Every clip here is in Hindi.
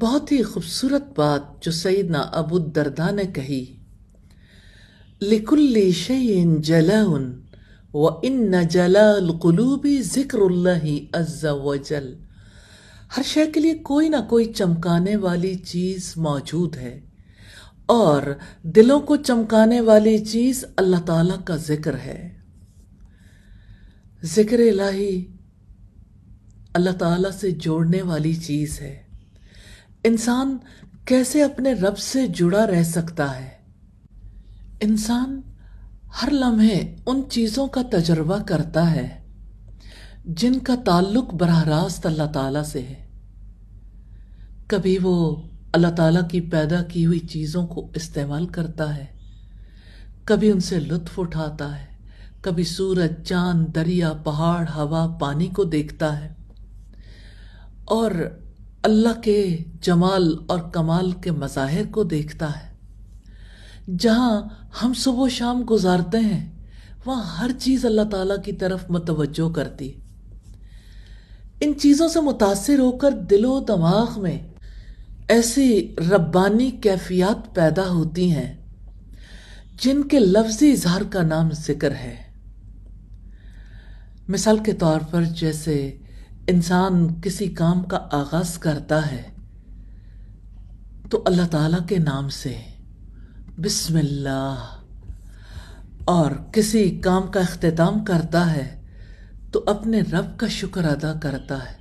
बहुत ही खूबसूरत बात जो ना अबू दरदा ने कही लिकुल्ल शयन जलाउन व इन न व जल हर शय के लिए कोई ना कोई चमकाने वाली चीज़ मौजूद है और दिलों को चमकाने वाली चीज़ अल्लाह ताला का ज़िक्र है ज़िक्र लाही अल्लाह ताला से जोड़ने वाली चीज़ है इंसान कैसे अपने रब से जुड़ा रह सकता है इंसान हर लम्हे उन चीज़ों का तजर्बा करता है जिनका ताल्लुक बरह रास्त अल्लाह ताला से है कभी वो अल्लाह ताला की पैदा की हुई चीज़ों को इस्तेमाल करता है कभी उनसे लुत्फ उठाता है कभी सूरज चांद दरिया पहाड़ हवा पानी को देखता है और अल्लाह के जमाल और कमाल के मज़ाहिर को देखता है जहाँ हम सुबह शाम गुजारते हैं वहाँ हर चीज़ अल्लाह ताला की तरफ मतवजो करती इन चीज़ों से मुतासर होकर दिलो दमाग में ऐसी रब्बानी कैफियत पैदा होती हैं जिनके लफ्ज़ी इजहार का नाम जिक्र है मिसाल के तौर पर जैसे इंसान किसी काम का आगाज़ करता है तो अल्लाह ताला के नाम से बिस्मिल्लाह और किसी काम का अख्ताम करता है तो अपने रब का शुक्र अदा करता है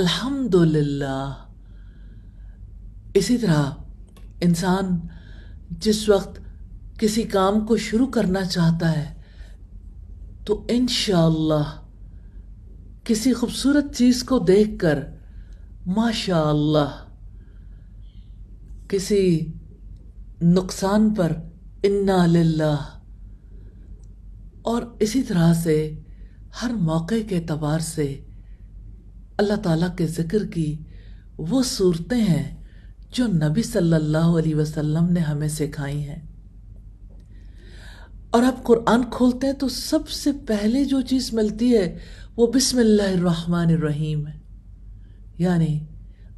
अल्हम्दुलिल्लाह इसी तरह इंसान जिस वक्त किसी काम को शुरू करना चाहता है तो इन किसी खूबसूरत चीज़ को देखकर माशा किसी नुकसान पर इन्ना लिल्लाह और इसी तरह से हर मौके के तबार से अल्लाह ताला के ज़िक्र की वो सूरतें हैं जो नबी सल्लल्लाहु अलैहि वसल्लम ने हमें सिखाई हैं और आप कुरान खोलते हैं तो सबसे पहले जो चीज़ मिलती है वो बिसमीम है यानी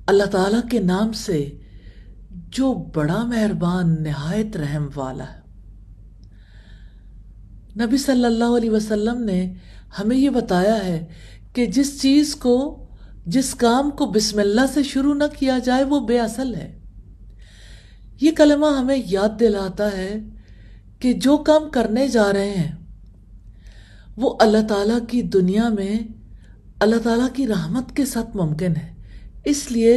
अल्लाह ताला के नाम से जो बड़ा मेहरबान नहायत रहम वाला है नबी सल्लल्लाहु अलैहि वसल्लम ने हमें ये बताया है कि जिस चीज़ को जिस काम को बिस्मिल्लाह से शुरू न किया जाए वो बेअसल है ये कलमा हमें याद दिलाता है कि जो काम करने जा रहे हैं वो अल्लाह ताला की दुनिया में अल्लाह ताला की रहमत के साथ मुमकिन है इसलिए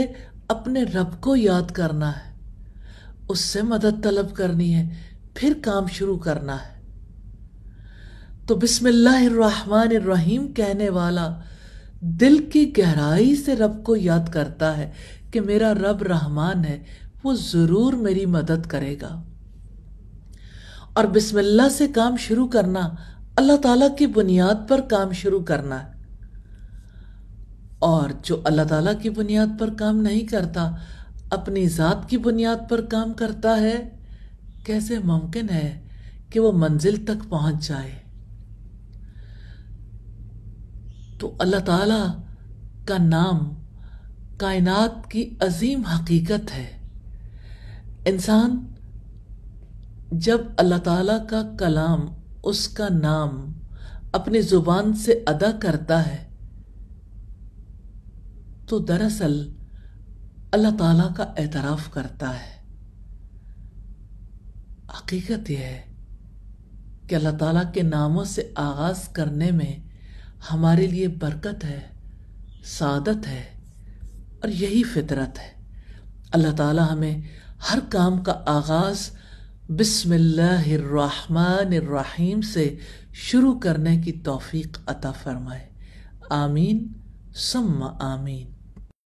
अपने रब को याद करना है उससे मदद तलब करनी है फिर काम शुरू करना है तो बिस्मिल्लाहिर्रहमानिर्रहीम कहने वाला दिल की गहराई से रब को याद करता है कि मेरा रब रहमान है वो ज़रूर मेरी मदद करेगा और बिस्मिल्लाह से काम शुरू करना अल्लाह ताला की बुनियाद पर काम शुरू करना है और जो अल्लाह ताला की बुनियाद पर काम नहीं करता अपनी ज़ात की बुनियाद पर काम करता है कैसे मुमकिन है कि वो मंजिल तक पहुंच जाए तो अल्लाह ताला का नाम कायनात की अजीम हकीकत है इंसान जब अल्लाह ताला का कलाम उसका नाम अपनी जुबान से अदा करता है तो दरअसल अल्लाह ताला का एतराफ़ करता है हकीकत यह है कि अल्लाह ताला के नामों से आगाज़ करने में हमारे लिए बरकत है सादत है और यही फितरत है अल्लाह ताला हमें हर काम का आगाज़ बिसमीम से शुरू करने की तौफीक अता फरमाए आमीन सम्मा आमीन